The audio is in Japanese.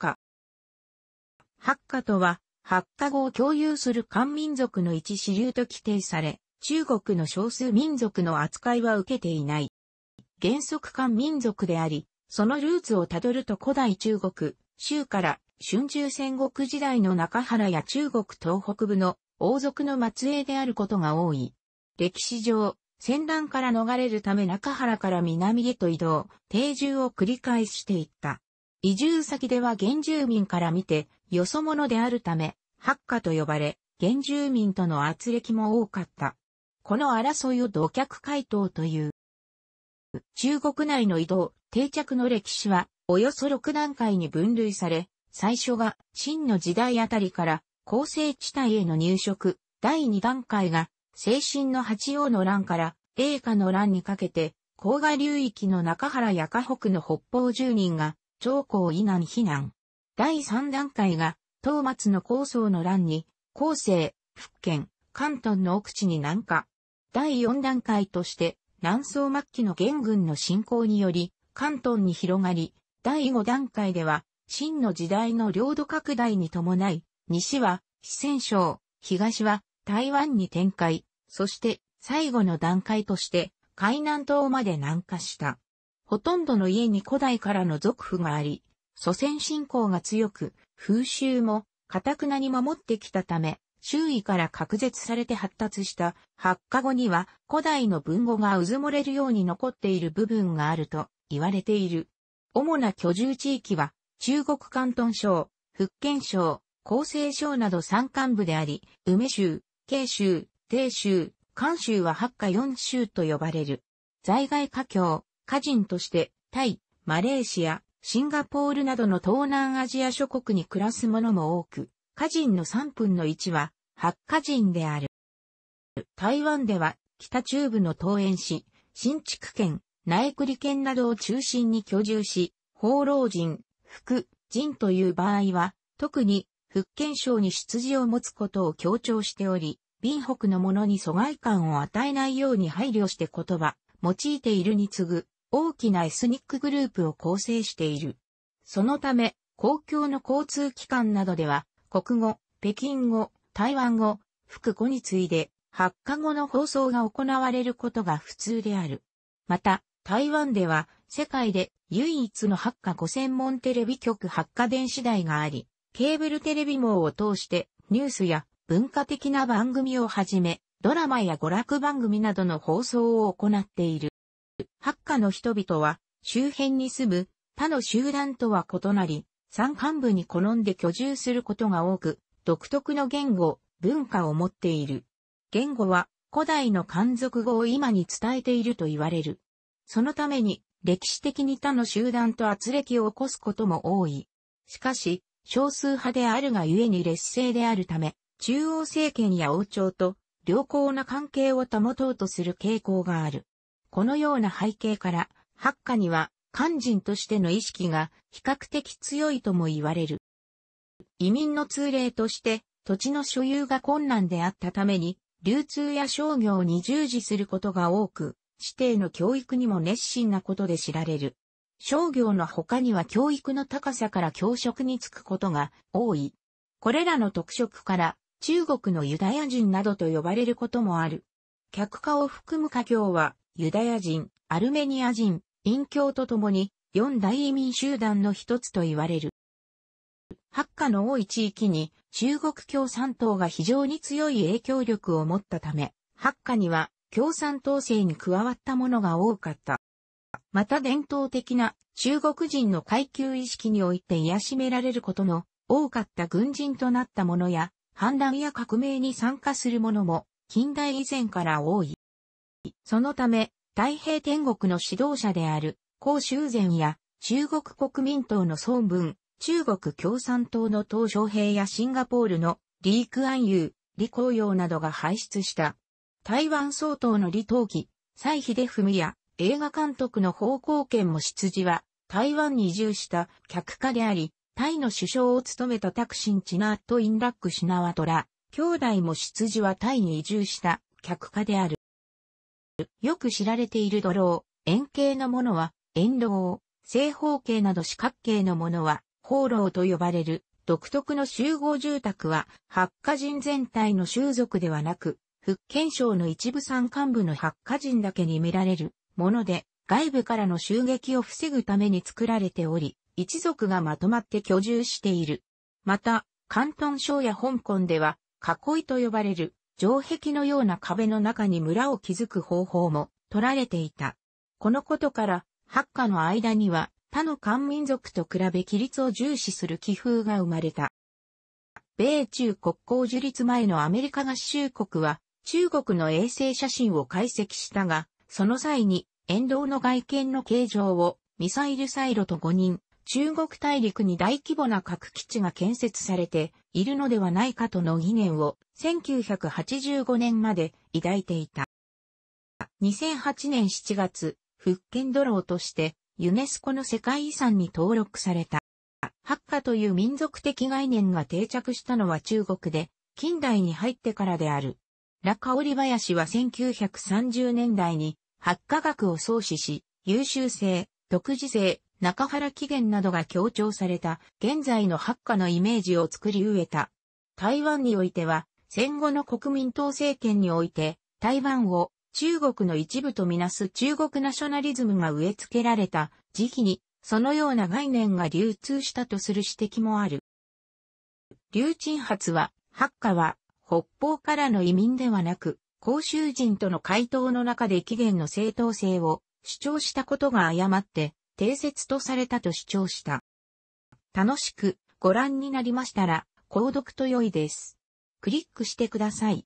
カ。ハッカとは、ッカ語を共有する漢民族の一支流と規定され、中国の少数民族の扱いは受けていない。原則漢民族であり、そのルーツをたどると古代中国、州から春秋戦国時代の中原や中国東北部の王族の末裔であることが多い。歴史上、戦乱から逃れるため中原から南へと移動、定住を繰り返していった。移住先では原住民から見て、よそ者であるため、ハッカと呼ばれ、原住民との圧力も多かった。この争いを土脚回答という。中国内の移動、定着の歴史は、およそ6段階に分類され、最初が、秦の時代あたりから、厚生地帯への入植、第2段階が、精神の八王の乱から、栄華の乱にかけて、甲賀流域の中原や河北の北方住人が、長江以南避難。第3段階が、東松の高層の乱に、後世、福建、関東の奥地に南下。第4段階として、南宋末期の元軍の侵攻により、関東に広がり、第5段階では、秦の時代の領土拡大に伴い、西は四川省、東は台湾に展開、そして最後の段階として海南島まで南下した。ほとんどの家に古代からの族譜があり、祖先信仰が強く、風習も、かたくなに守ってきたため、周囲から隔絶されて発達した発火後には古代の文語が渦漏れるように残っている部分があると言われている。主な居住地域は中国関東省、福建省、厚生省など山間部であり、梅州、慶州、定州、関州は八家四州と呼ばれる。在外華僑、家人として、タイ、マレーシア、シンガポールなどの東南アジア諸国に暮らす者も多く、家人の3分の1は、白歌人である。台湾では、北中部の東園市、新築県、内栗県などを中心に居住し、放浪人、福、人という場合は、特に、福建省に出自を持つことを強調しており、貧北の者に疎外感を与えないように配慮して言葉、用いているに次ぐ、大きなエスニックグループを構成している。そのため、公共の交通機関などでは、国語、北京語、台湾語、福語に次いで、発火語の放送が行われることが普通である。また、台湾では、世界で唯一の発火語専門テレビ局発火電子台があり、ケーブルテレビ網を通してニュースや文化的な番組をはじめ、ドラマや娯楽番組などの放送を行っている。ハッカの人々は周辺に住む他の集団とは異なり、山間部に好んで居住することが多く、独特の言語、文化を持っている。言語は古代の漢族語を今に伝えていると言われる。そのために歴史的に他の集団と圧力を起こすことも多い。しかし、少数派であるがゆえに劣勢であるため、中央政権や王朝と良好な関係を保とうとする傾向がある。このような背景から、ハッカには漢人としての意識が比較的強いとも言われる。移民の通例として土地の所有が困難であったために、流通や商業に従事することが多く、指定の教育にも熱心なことで知られる。商業の他には教育の高さから教職に就くことが多い。これらの特色から中国のユダヤ人などと呼ばれることもある。客家を含む家業はユダヤ人、アルメニア人、陰教とともに、四大移民集団の一つと言われる。ハッカの多い地域に中国共産党が非常に強い影響力を持ったため、ハッカには共産党勢に加わったものが多かった。また伝統的な中国人の階級意識において癒しめられることの多かった軍人となった者や、反乱や革命に参加する者も近代以前から多い。そのため、太平天国の指導者である、江修善や、中国国民党の孫文、中国共産党の鄧小平やシンガポールのリーク・アンユー、李光陽などが輩出した。台湾総統の李登輝、蔡秀文や映画監督の方向権も出自は台湾に移住した客家であり、タイの首相を務めたタクシン・チナート・インラック・シナワトラ、兄弟も出自はタイに移住した客家である。よく知られているドロー、円形のものは、円楼、正方形など四角形のものは、放楼と呼ばれる、独特の集合住宅は、八火。人全体の習俗ではなく、福建省の一部山間部の八火人だけに見られるもので、外部からの襲撃を防ぐために作られており、一族がまとまって居住している。また、広東省や香港では、囲いと呼ばれる城壁のような壁の中に村を築く方法も取られていた。このことから、ハッカの間には他の漢民族と比べ規律を重視する気風が生まれた。米中国交樹立前のアメリカ合衆国は中国の衛星写真を解析したが、その際に沿道の外見の形状をミサイルサイロと5人、中国大陸に大規模な核基地が建設されているのではないかとの疑念を1985年まで抱いていた。2008年7月、福建ドローとしてユネスコの世界遺産に登録された。ハッカという民族的概念が定着したのは中国で、近代に入ってからである。ラカオリバヤは1930年代に、ハッカ学を創始し、優秀性、独自性、中原起源などが強調された現在の発火のイメージを作り植えた。台湾においては戦後の国民党政権において台湾を中国の一部とみなす中国ナショナリズムが植え付けられた時期にそのような概念が流通したとする指摘もある。流鎮発は、発火は北方からの移民ではなく、公衆人との回答の中で起源の正当性を主張したことが誤って定説とされたと主張した。楽しくご覧になりましたら、購読と良いです。クリックしてください。